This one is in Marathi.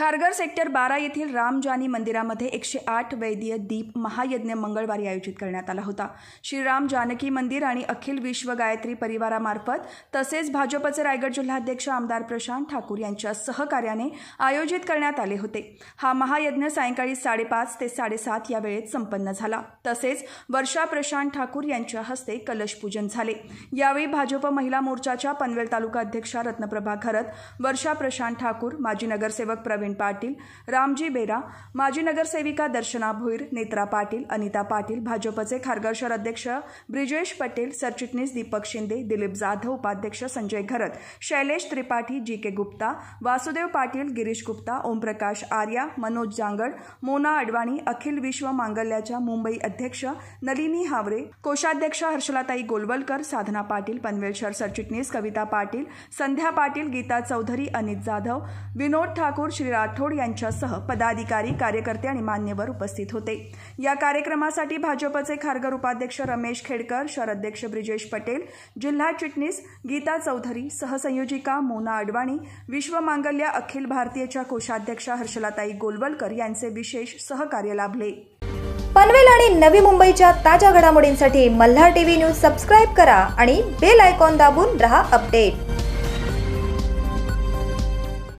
खारघर सेक्टर बारा येथील राम जानी मंदिरामध्ये एकशे आठ वैद्य दीप महायज्ञ मंगळवारी आयोजित करण्यात आला होता श्रीराम जानकी मंदिर आणि अखिल विश्व गायत्री परिवारामार्फत तसेच भाजपचे रायगड जिल्हाध्यक्ष आमदार प्रशांत ठाकूर यांच्या सहकार्याने आयोजित करण्यात आले होते हा महायज्ञ सायंकाळी साडेपाच ते साडेसात या वेळेत संपन्न झाला तसेच वर्षा प्रशांत ठाकूर यांच्या हस्ते कलशपूजन झाले यावेळी भाजप महिला मोर्चाच्या पनवेल तालुका अध्यक्षा रत्नप्रभा खरत वर्षा प्रशांत ठाकूर माजी नगरसेवक प्रवीण प्रवीण पाटील रामजी बेरा माजी नगरसेविका दर्शना भोईर नेत्रा पाटील अनिता पाटील भाजपचे खारगर शहर अध्यक्ष ब्रिजेश पटेल सरचिटणीस दीपक शिंदे दिलीप जाधव उपाध्यक्ष संजय घरत शैलेश त्रिपाठी जी के गुप्ता वासुदेव पाटील गिरीश गुप्ता ओमप्रकाश आर्या मनोज जांगड मोना अडवाणी अखिल विश्व मांगल्याच्या मुंबई अध्यक्ष नलिनी हावरे कोषाध्यक्ष हर्षलाताई गोलवलकर साधना पाटील पनवेल शहर सरचिटणीस कविता पाटील संध्या पाटील गीता चौधरी अनित जाधव विनोद ठाकूर श्री श्री राठोड यांच्यासह पदाधिकारी कार्यकर्ते आणि मान्यवर उपस्थित होते या कार्यक्रमासाठी भाजपचे खारघर उपाध्यक्ष रमेश खेडकर शहराध्यक्ष ब्रिजेश पटेल जिल्हा चिटणीस गीता चौधरी सहसंयोजिका मोना अडवाणी विश्व मांगल्या अखिल भारतीयच्या कोषाध्यक्षा हर्षलाताई गोलवलकर यांचे विशेष सहकार्य लाभले पनवेल आणि नवी मुंबईच्या ताज्या घडामोडींसाठी मल्हार टीव्ही न्यूज सबस्क्राईब करा आणि बेल आयकॉन दाबून रहा अपडेट